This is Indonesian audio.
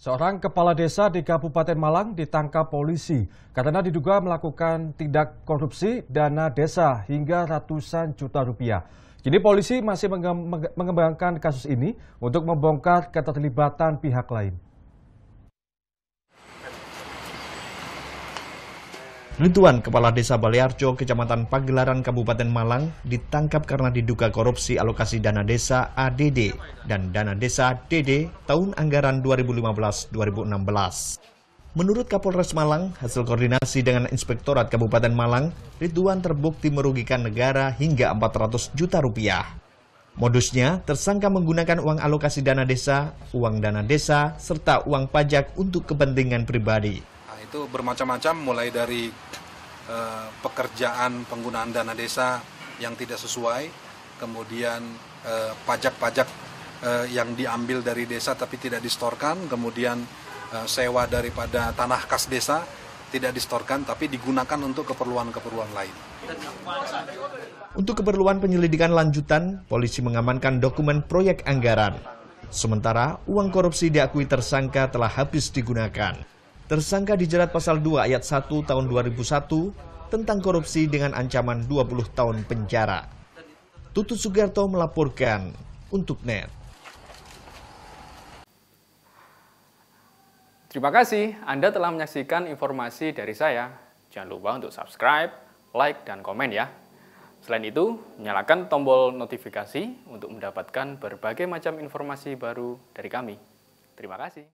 Seorang kepala desa di Kabupaten Malang ditangkap polisi karena diduga melakukan tindak korupsi dana desa hingga ratusan juta rupiah. Kini polisi masih mengembangkan kasus ini untuk membongkar keterlibatan pihak lain. Rituan, Kepala Desa Baliarjo, Kecamatan Pagelaran, Kabupaten Malang, ditangkap karena diduga korupsi alokasi dana desa ADD dan dana desa DD tahun anggaran 2015-2016. Menurut Kapolres Malang, hasil koordinasi dengan Inspektorat Kabupaten Malang, Ridwan terbukti merugikan negara hingga 400 juta rupiah. Modusnya, tersangka menggunakan uang alokasi dana desa, uang dana desa, serta uang pajak untuk kepentingan pribadi itu bermacam-macam mulai dari e, pekerjaan penggunaan dana desa yang tidak sesuai, kemudian pajak eh, pajak-pajak e, yang diambil dari desa tapi tidak distorkan, kemudian e, sewa daripada tanah kas desa tidak distorkan tapi digunakan untuk keperluan-keperluan lain. Untuk keperluan penyelidikan lanjutan, polisi mengamankan dokumen proyek anggaran. Sementara uang korupsi diakui tersangka telah habis digunakan. Tersangka dijerat pasal 2 ayat 1 tahun 2001 tentang korupsi dengan ancaman 20 tahun penjara. Tutut Sugarto melaporkan untuk NET. Terima kasih Anda telah menyaksikan informasi dari saya. Jangan lupa untuk subscribe, like, dan komen ya. Selain itu, nyalakan tombol notifikasi untuk mendapatkan berbagai macam informasi baru dari kami. Terima kasih.